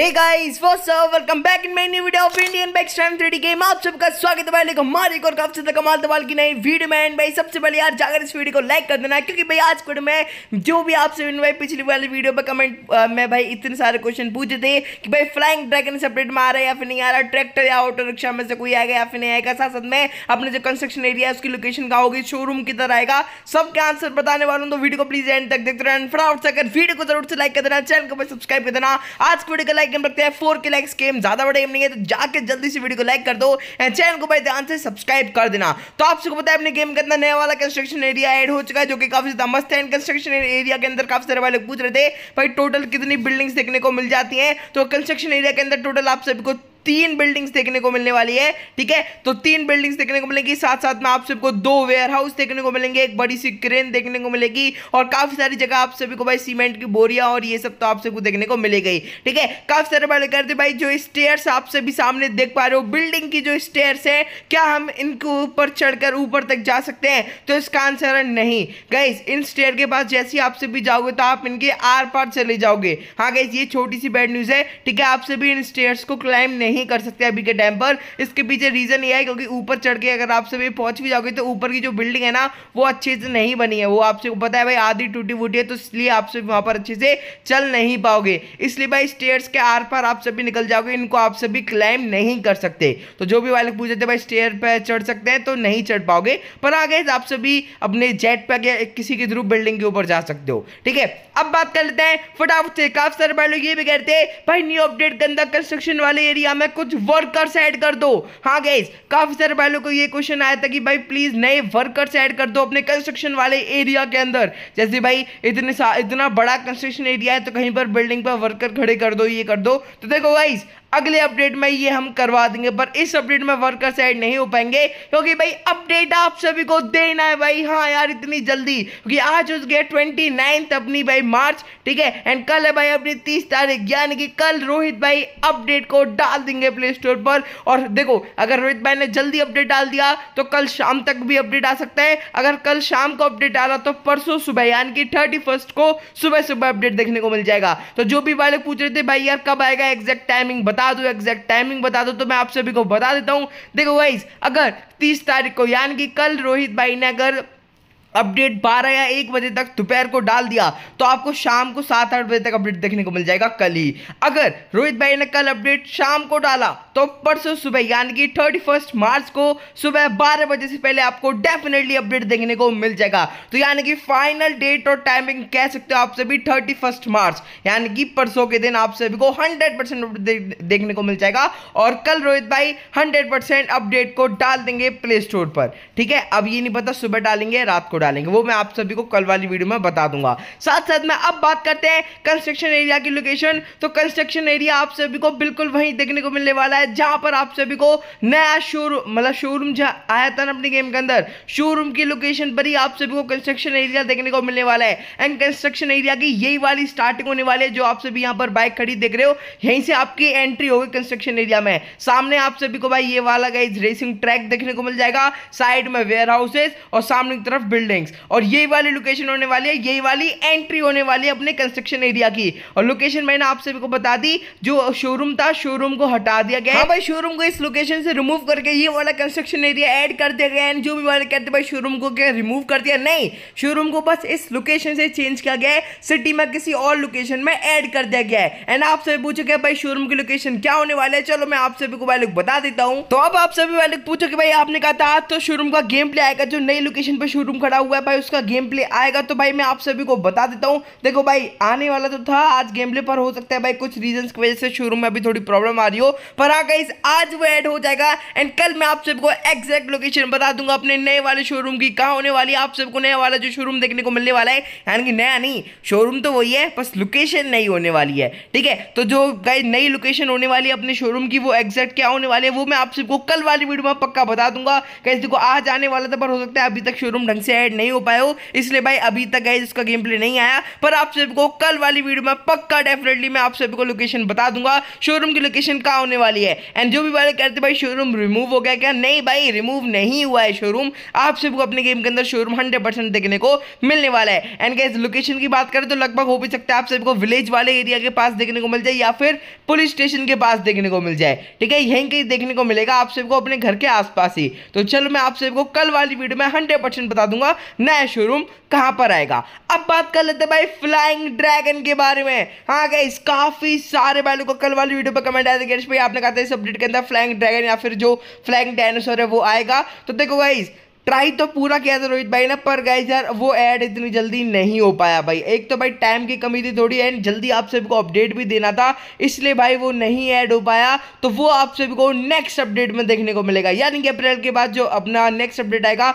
आप सबका स्वागत की नई वीडियो में इस वीडियो को लाइक कर देना क्योंकि जो भी आपसे पिछली वाली वीडियो पर कमेंट में भाई इतने सारे क्वेश्चन पूछे थे कि भाई फ्लाइंग ड्रैगन से में आ रहा है या फिर नहीं आ रहा ट्रैक्टर या ऑटो रिक्शा में से कोई आएगा या फिर नहीं आएगा साथ साथ में अपने जो कंस्ट्रक्शन एरिया उसकी लोकेशन कहा होगी शोरूम किधर आएगा सबके आंसर बताने वालों तो वीडियो को प्लीज एंड तक देखते रहना फटाफट से अगर वीडियो को जरूर से लाइक कर देना चैनल को सब्सक्राइब कर देना आज की वीडियो को लाइक लाइक गेम रखते हैं फोर के लाइक्स गेम ज़्यादा बड़े गेम नहीं है तो जाके जल्दी से वीडियो को लाइक कर दो एंड चैनल को भाई ध्यान से सब्सक्राइब कर देना तो आप सबको पता है अपने गेम के अंदर नया वाला कंस्ट्रक्शन एरिया एड हो चुका है जो कि काफ़ी ज़्यादा मस्त है कंस्ट्रक्शन एरिया के अंदर काफ़ी सारे वाले पूछ रहे थे भाई टोटल कितनी बिल्डिंग्स देखने को मिल जाती है तो कंस्ट्रक्शन एरिया के अंदर टोटल आप सभी को तीन बिल्डिंग्स देखने को मिलने वाली है ठीक है तो तीन बिल्डिंग्स देखने को मिलेगी साथ साथ में आप सबको दो वेयर हाउस देखने को मिलेंगे एक बड़ी सी क्रेन देखने को मिलेगी और काफी सारी जगह आप सभी को भाई सीमेंट की बोरिया और ये सब तो आप सबको देखने को मिलेगी ठीक है काफी सारे बड़े करते भाई जो स्टेयर्स आप सभी सामने देख पा रहे हो बिल्डिंग की जो स्टेयर्स है क्या हम इनके ऊपर चढ़कर ऊपर तक जा सकते हैं तो इसका आंसर है नहीं गई इन स्टेयर के पास जैसे ही आप सभी जाओगे तो आप इनके आर पार चले जाओगे हाँ गई ये छोटी सी बैड न्यूज है ठीक है आप सभी इन स्टेयर्स को क्लाइम नहीं नहीं कर सकते अभी के टाइम पर इसके पीछे रीज़न ये है क्योंकि ऊपर चढ़ के अगर आप सभी पहुंच भी जाओगे तो ऊपर की जो बिल्डिंग है ना वो अच्छे से नहीं बनी है वो आपसे पता है भाई आधी टूटी फूटी है तो इसलिए आप सभी वहाँ पर अच्छे से चल नहीं पाओगे इसलिए भाई स्टेयर्स के आर पार आप सभी निकल जाओगे इनको आप सभी क्लाइम नहीं कर सकते तो जो भी वाले पूछ रहे थे भाई स्टेयर पर चढ़ सकते हैं तो नहीं चढ़ पाओगे पर आगे आप सभी अपने जेट पर या किसी के ध्रुव बिल्डिंग के ऊपर जा सकते हो ठीक है अब बात कर लेते हैं फटाफट से काफ सारे भाई लोग ये भी कहते हैं भाई न्यू अपडेट गंदा कंस्ट्रक्शन वाले एरिया में कुछ वर्कर्स ऐड कर दो हाँ गैस काफ़ी सारे भाई को ये क्वेश्चन आया था कि भाई प्लीज़ नए वर्कर्स ऐड कर दो अपने कंस्ट्रक्शन वाले एरिया के अंदर जैसे भाई इतने इतना बड़ा कंस्ट्रक्शन एरिया है तो कहीं पर बिल्डिंग पर वर्कर खड़े कर दो ये कर दो तो देखो गाइज अगले अपडेट में ये हम करवा देंगे पर इस अपडेट में वर्कर्स ऐड नहीं हो पाएंगे क्योंकि भाई अपडेट आप सभी को देना है भाई हाँ यार इतनी जल्दी क्योंकि आज उस गया ट्वेंटी नाइन्थ अपनी भाई मार्च ठीक है एंड कल है भाई अपनी तीस तारीख यानी कि कल रोहित भाई अपडेट को डाल देंगे प्ले स्टोर पर और देखो अगर रोहित भाई ने जल्दी अपडेट डाल दिया तो कल शाम तक भी अपडेट आ सकता है अगर कल शाम को अपडेट आ रहा तो परसों सुबह यानी कि थर्टी को सुबह सुबह अपडेट देखने को मिल जाएगा तो जो भी वाले पूछ रहे थे भाई यार कब आएगा एग्जैक्ट टाइमिंग बता बता दूँ एग्जैक्ट टाइमिंग बता दूँ तो मैं आप सभी को बता देता हूँ देखो वाइज अगर तीस तारीख को यानी कि कल रोहित भाई ने अगर अपडेट बारह या एक बजे तक दोपहर को डाल दिया तो आपको शाम को सात आठ बजे तक अपडेट देखने को मिल जाएगा कल ही अगर रोहित भाई ने कल अपडेट शाम को डाला तो परसों सुबह यानी कि थर्टी फर्स्ट मार्च को सुबह बारह बजे से पहले आपको डेफिनेटली अपडेट देखने को मिल जाएगा तो यानी कि फाइनल डेट और टाइमिंग कह सकते हो आप सभी थर्टी फर्स्ट मार्च यानी कि परसों के दिन आप सभी को हंड्रेड परसेंट अपडेट देखने को मिल जाएगा और कल रोहित भाई हंड्रेड परसेंट अपडेट को डाल देंगे प्ले स्टोर पर ठीक है अब ये नहीं पता सुबह डालेंगे रात को डालेंगे वो मैं आप सभी को कल वाली वीडियो में बता दूंगा साथ साथ में अब बात करते हैं कंस्ट्रक्शन एरिया की लोकेशन तो कंस्ट्रक्शन एरिया आप सभी को बिल्कुल वहीं देखने को मिलने वाला है जहां पर आप सभी को नया शोरूम मतलब शोरूम जहां आया था ना अपने गेम के अंदर शोरूम की लोकेशन पर ही आप सभी को कंस्ट्रक्शन एरिया देखने को मिलने वाला है एंड कंस्ट्रक्शन एरिया की यही वाली स्टार्टिंग होने वाली है जो आप सभी यहाँ पर बाइक खड़ी देख रहे हो यहीं से आपकी एंट्री होगी कंस्ट्रक्शन एरिया में सामने आप सभी को भाई ये वाला गई रेसिंग ट्रैक देखने को मिल जाएगा साइड में वेयर हाउसेज और सामने की तरफ बिल्डिंग बिल्डिंग्स और यही वाली लोकेशन होने वाली है यही वाली एंट्री होने वाली है अपने कंस्ट्रक्शन एरिया की और लोकेशन मैंने आप सभी को बता दी जो शोरूम था शोरूम को हटा दिया गया हाँ भाई शोरूम को इस लोकेशन से रिमूव करके ये वाला कंस्ट्रक्शन एरिया ऐड कर दिया गया एंड जो भी वाले कहते भाई शोरूम को क्या रिमूव कर दिया नहीं शोरूम को बस इस लोकेशन से चेंज किया गया है सिटी में किसी और लोकेशन में ऐड कर दिया गया है एंड आप सभी पूछोगे भाई शोरूम की लोकेशन क्या होने वाले है चलो मैं आप सभी को भाई बता देता हूँ तो अब आप सभी वाले पूछो कि भाई आपने कहा था तो शोरूम का गेम प्ले आएगा जो नई लोकेशन पर शोरूम खड़ा क्या हुआ है भाई उसका गेम प्ले आएगा तो भाई मैं आप सभी को बता देता हूँ देखो भाई आने वाला तो था आज गेम प्ले पर हो सकता है भाई कुछ रीजन की वजह से शुरू में अभी थोड़ी प्रॉब्लम आ रही हो पर आ हाँ गई आज वो ऐड हो जाएगा एंड कल मैं आप सबको एग्जैक्ट लोकेशन बता दूंगा अपने नए वाले शोरूम की कहाँ होने वाली आप सबको नया वाला जो शोरूम देखने को मिलने वाला है यानी कि नया नहीं शोरूम तो वही है बस लोकेशन नहीं होने वाली है ठीक है तो जो गाइज नई लोकेशन होने वाली है अपने शोरूम की वो एग्जैक्ट क्या होने वाली है वो मैं आप सबको कल वाली वीडियो में पक्का बता दूंगा कैसे देखो आज आने वाला था पर हो सकता है अभी तक शोरूम ढंग से ऐड डिसाइड नहीं हो पाया हो इसलिए भाई अभी तक गए इसका गेम प्ले नहीं आया पर आप सभी को कल वाली वीडियो में पक्का डेफिनेटली मैं आप सभी को लोकेशन बता दूंगा शोरूम की लोकेशन कहाँ होने वाली है एंड जो भी वाले कहते हैं भाई शोरूम रिमूव हो गया क्या नहीं भाई रिमूव नहीं हुआ है शोरूम आप सभी को अपने गेम के अंदर शोरूम हंड्रेड देखने को मिलने वाला है एंड गैस लोकेशन की बात करें तो लगभग हो भी सकता है आप सभी को विलेज वाले एरिया के पास देखने को मिल जाए या फिर पुलिस स्टेशन के पास देखने को मिल जाए ठीक है यहीं कहीं देखने को मिलेगा आप सभी को अपने घर के आसपास ही तो चलो मैं आप सभी को कल वाली वीडियो में हंड्रेड बता दूंगा नया शोरूम कहां पर आएगा अब बात कर लेते हैं भाई फ्लाइंग ड्रैगन के बारे में हाँ गाइस काफ़ी सारे भाई को कल वाली वीडियो पर कमेंट आया था भाई आपने कहा था इस अपडेट के अंदर फ्लाइंग ड्रैगन या फिर जो फ्लाइंग डायनासोर है वो आएगा तो देखो गाइज ट्राई तो पूरा किया था रोहित भाई ने पर गाइज यार वो ऐड इतनी जल्दी नहीं हो पाया भाई एक तो भाई टाइम की कमी थी थोड़ी एंड जल्दी आप सभी को अपडेट भी देना था इसलिए भाई वो नहीं ऐड हो पाया तो वो आप सभी को नेक्स्ट अपडेट में देखने को मिलेगा यानी कि अप्रैल के बाद जो अपना नेक्स्ट अपडेट आएगा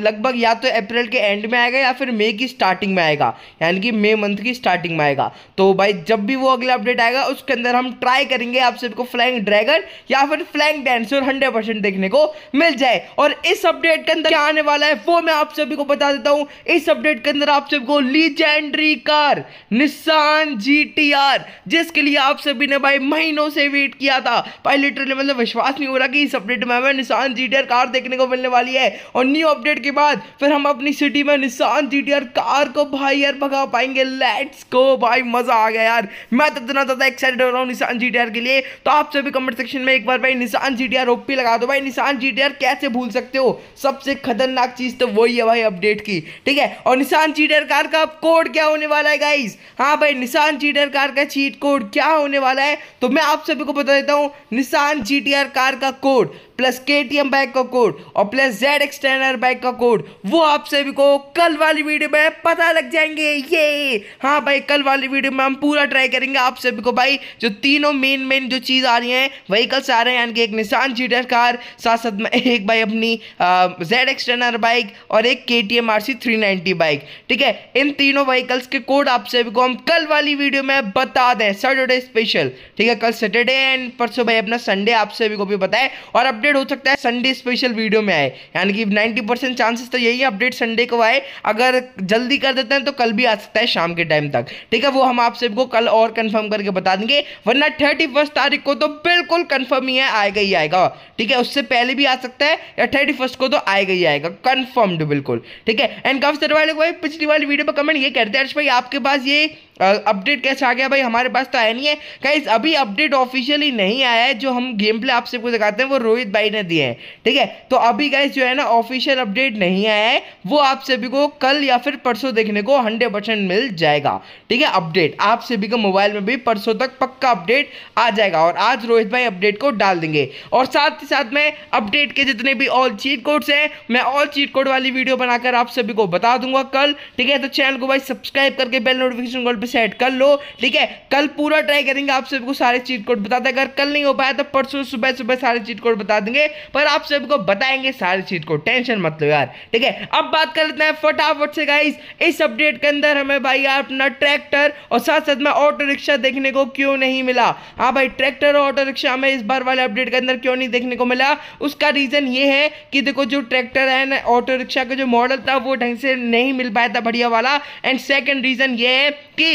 लगभग या तो अप्रैल के एंड में आएगा या फिर मई की स्टार्टिंग में आएगा यानी कि मई मंथ की स्टार्टिंग में आएगा तो भाई जब भी वो अगला अपडेट आएगा उसके अंदर हम ट्राई करेंगे आप सभी को फ्लैंग ड्रैगन या फिर फ्लैंग डांसर हंड्रेड देखने को मिल जाए और इस अपडेट के अंदर अंदर क्या आने वाला है वो मैं आप सभी को बता देता हूँ इस अपडेट के अंदर आप सभी को लीजेंड्री कार निशान जी जिसके लिए आप सभी ने भाई महीनों से वेट किया था भाई लिटरली मतलब विश्वास नहीं हो रहा कि इस अपडेट में हमें निशान जी कार देखने को मिलने वाली है और न्यू अपडेट के बाद फिर हम अपनी सिटी में निशान जी कार को भाई यार भगा पाएंगे लेट्स गो भाई मजा आ गया यार मैं तो इतना ज़्यादा एक्साइटेड हो रहा हूँ निशान जी के लिए तो आप सभी कमेंट सेक्शन में एक बार भाई निशान जी टी लगा दो भाई निशान जी कैसे भूल सकते हो सबसे सबसे खतरनाक चीज़ तो वही है भाई अपडेट की ठीक है और निशान चीटर कार का कोड क्या होने वाला है गाइज हाँ भाई निशान चीटर कार का चीट कोड क्या होने वाला है तो मैं आप सभी को बता देता हूँ निशान जी कार का code plus K T M bike का कोड और प्लस जेड एक्सटर्नर बाइक का कोड वो आप सभी को कल वाली वीडियो में पता लग जाएंगे ये हाँ भाई कल वाली वीडियो में हम पूरा ट्राई करेंगे आप सभी को भाई जो तीनों मेन मेन जो चीज़ आ रही हैं वहीकल्स आ रहे हैं यानी कि एक निशान जीटर कार साथ साथ में एक भाई अपनी जेड एक्सटर्नर बाइक और एक K T M R C three ninety bike ठीक है इन तीनों व्हीकल्स के कोड आप सभी को हम कल वाली वीडियो में बता दें सैटरडे स्पेशल ठीक है कल सैटरडे एंड परसों भाई अपना संडे आप सभी को भी बताएं और अपडेट अपडेट हो सकता है संडे स्पेशल वीडियो में आए यानी कि 90 परसेंट चांसेस तो यही है अपडेट संडे को आए अगर जल्दी कर देते हैं तो कल भी आ सकता है शाम के टाइम तक ठीक है वो हम आप सबको कल और कंफर्म करके बता देंगे वरना थर्टी तारीख को तो बिल्कुल कन्फर्म ही है आएगा ही आएगा ठीक है उससे पहले भी आ सकता है या थर्टी को तो आएगा ही आएगा कन्फर्म्ड बिल्कुल ठीक है एंड कब सर वाले भाई पिछली वाली वीडियो पर कमेंट ये करते हैं भाई आपके पास ये अपडेट कैसे आ गया भाई हमारे पास तो आया नहीं है गाइज अभी अपडेट ऑफिशियली नहीं आया है जो हम गेम प्ले आप सबको दिखाते हैं वो रोहित भाई ने दिए हैं ठीक है तो अभी गाइज जो है ना ऑफिशियल अपडेट नहीं आया है वो आप सभी को कल या फिर परसों देखने को हंड्रेड परसेंट मिल जाएगा ठीक है अपडेट आप सभी के मोबाइल में भी परसों तक पक्का अपडेट आ जाएगा और आज रोहित भाई अपडेट को डाल देंगे और साथ ही साथ में अपडेट के जितने भी ऑल चीट कोड्स हैं मैं ऑल चीट कोड वाली वीडियो बनाकर आप सभी को बता दूंगा कल ठीक है तो चैनल को भाई सब्सक्राइब करके बेल नोटिफिकेशन कॉल पर सेट कर लो ठीक है कल पूरा ट्राई करेंगे आप सभी को सारे चीट कोड बता दें अगर कल नहीं हो पाया तो परसों सुबह सुबह सारे चीट कोड बता देंगे पर आप सबको बताएंगे सारी चीज को टेंशन मत लो यार ठीक है अब बात कर लेते हैं फटाफट से गाइस इस अपडेट के अंदर हमें भाई यार अपना ट्रैक्टर और साथ साथ में ऑटो रिक्शा देखने को क्यों नहीं मिला हाँ भाई ट्रैक्टर और ऑटो रिक्शा हमें इस बार वाले अपडेट के अंदर क्यों नहीं देखने को मिला उसका रीजन ये है कि देखो जो ट्रैक्टर है ना ऑटो रिक्शा का जो मॉडल था वो ढंग से नहीं मिल पाया था बढ़िया वाला एंड सेकेंड रीजन ये है कि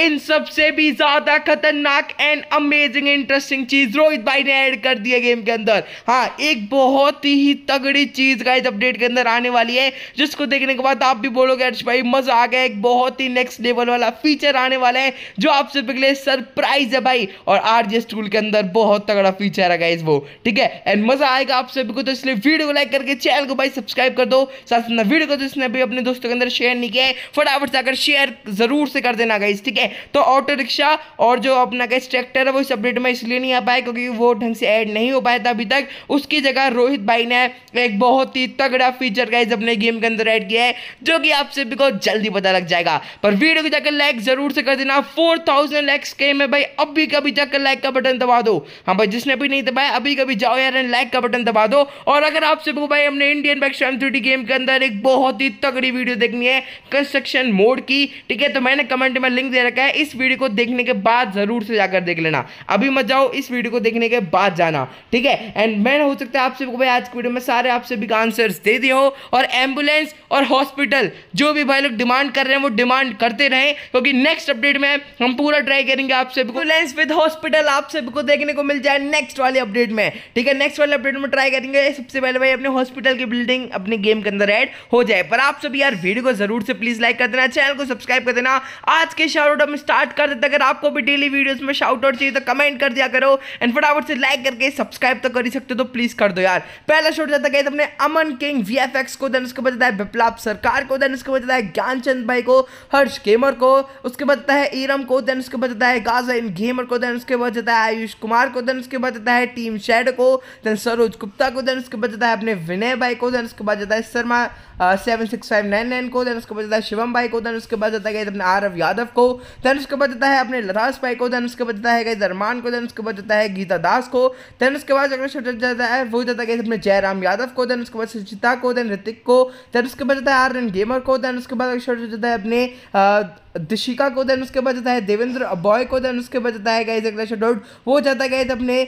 इन सबसे भी ज़्यादा खतरनाक एंड अमेजिंग इंटरेस्टिंग चीज़ रोहित भाई ने ऐड कर दिया गेम के अंदर हाँ एक बहुत ही तगड़ी चीज़ गाइज अपडेट के अंदर आने वाली है जिसको देखने के बाद आप भी बोलोगे अर्ष भाई मज़ा आ गया एक बहुत ही नेक्स्ट लेवल वाला फीचर आने वाला है जो आपसे पिघले सरप्राइज है भाई और आर जी स्टूल के अंदर बहुत तगड़ा फीचर है गाइज वो ठीक है एंड मज़ा आएगा आप सभी को तो इसलिए वीडियो को लाइक करके चैनल को भाई सब्सक्राइब कर दो साथ वीडियो को जिसने भी अपने दोस्तों के अंदर शेयर नहीं किया है फटाफट से आकर शेयर जरूर से कर देना गाइज ठीक है है तो ऑटो रिक्शा और जो अपना कैसे ट्रैक्टर है वो इस अपडेट में इसलिए नहीं आ पाया क्योंकि वो ढंग से ऐड नहीं हो पाया था अभी तक उसकी जगह रोहित भाई ने एक बहुत ही तगड़ा फीचर का इस अपने गेम के अंदर ऐड किया है जो कि आप सभी को जल्दी पता लग जाएगा पर वीडियो को जाकर लाइक जरूर से कर देना फोर थाउजेंड लाइक्स के में भाई अभी कभी जाकर लाइक का बटन दबा दो हाँ भाई जिसने भी नहीं दबाया अभी कभी जाओ यार लाइक का बटन दबा दो और अगर आप सभी को भाई हमने इंडियन बैक थ्री गेम के अंदर एक बहुत ही तगड़ी वीडियो देखनी है कंस्ट्रक्शन मोड की ठीक है तो मैंने कमेंट में लिंक दे रखा तक है इस वीडियो को देखने के बाद ज़रूर से जाकर देख लेना अभी मत जाओ इस वीडियो को देखने के बाद जाना ठीक है एंड मैंने हो सकता है आप सभी को भाई आज की वीडियो में सारे आप सभी का आंसर दे दिए हो और एम्बुलेंस और हॉस्पिटल जो भी भाई लोग डिमांड कर रहे हैं वो डिमांड करते रहे क्योंकि नेक्स्ट अपडेट में हम पूरा ट्राई करेंगे आप सभी एम्बुलेंस विद हॉस्पिटल आप सभी को देखने को मिल जाए नेक्स्ट वाले अपडेट में ठीक है नेक्स्ट वाले अपडेट में ट्राई करेंगे सबसे पहले भाई अपने हॉस्पिटल की बिल्डिंग अपने गेम के अंदर एड हो जाए पर आप सभी यार वीडियो को जरूर से प्लीज लाइक कर देना चैनल को सब्सक्राइब कर देना आज के शाउट आउट हम स्टार्ट कर देते अगर आपको भी डेली वीडियोस में शाउट आउट चाहिए तो कमेंट कर दिया करो एंड फटाफट से लाइक करके सब्सक्राइब तो कर ही सकते हो तो प्लीज कर दो यार पहला शॉट जाता गया अपने अमन किंग वी को देन उसके बाद है विप्लव सरकार को देन उसके बाद है ज्ञानचंद भाई को हर्ष गेमर को उसके बाद है ईरम को देन उसके बाद है गाजा इन गेमर को देन उसके बाद है आयुष कुमार को देन उसके बाद है टीम शेड को देन सरोज गुप्ता को देन उसके बाद है अपने विनय भाई को देन उसके बाद है Sharma seven six five nine nine को देन उसके बाद जाता है शिवम भाई को देन उसके बाद जाता है अपने आरव यादव को देन उसके बाद जाता है अपने लताश भाई को देन उसके बाद जाता है अरमान को देन उसके बाद जाता है गीता दास को देन उसके बाद अगर जाता है वो जाता है अपने जयराम यादव को देन उसके बाद सुचिता को देन ऋतिक को देन उसके बाद जाता है आर गेमर को देन उसके बाद अगर जाता है अपने दिशिका को देन उसके बाद जताया देवेंद्र बॉय को देन उसके बाद जताया गया गाइज शेडोड वो जाता गया था अपने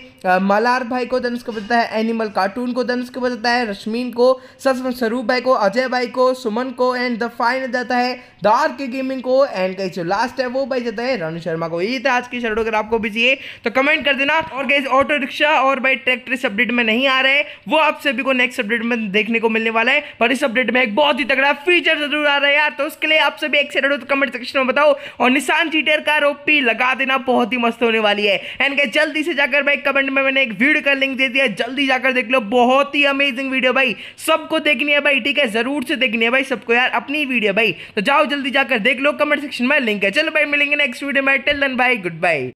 मलार भाई को देन उसके बाद जताया एनिमल कार्टून को देन उसके बाद जताया रश्मीन को स्वरूप भाई को अजय भाई को सुमन को एंड द फाइनल जाता है दार के गेमिंग को एंड कहीं जो लास्ट है वो भाई जाता है रानू शर्मा को यही था तो आज की शर्ट अगर आपको भी चाहिए तो कमेंट कर देना और कहीं ऑटो रिक्शा और भाई ट्रैक्टर इस अपडेट में नहीं आ रहे वो आप सभी को नेक्स्ट अपडेट में देखने को मिलने वाला है पर इस अपडेट में एक बहुत ही तगड़ा फीचर जरूर आ रहा है यार तो उसके लिए आप सभी एक्साइटेड हो तो कमेंट सेक्शन कमेंट में बताओ और निशान चीटर का रोपी लगा देना बहुत ही मस्त होने वाली है एंड क्या जल्दी से जाकर भाई कमेंट में मैंने एक वीडियो का लिंक दे दिया जल्दी जाकर देख लो बहुत ही अमेजिंग वीडियो भाई सबको देखनी है भाई ठीक है जरूर से देखनी है भाई सबको यार अपनी वीडियो भाई तो जाओ जल्दी जाकर देख लो कमेंट सेक्शन में लिंक है चलो भाई मिलेंगे नेक्स्ट वीडियो में till then bye good by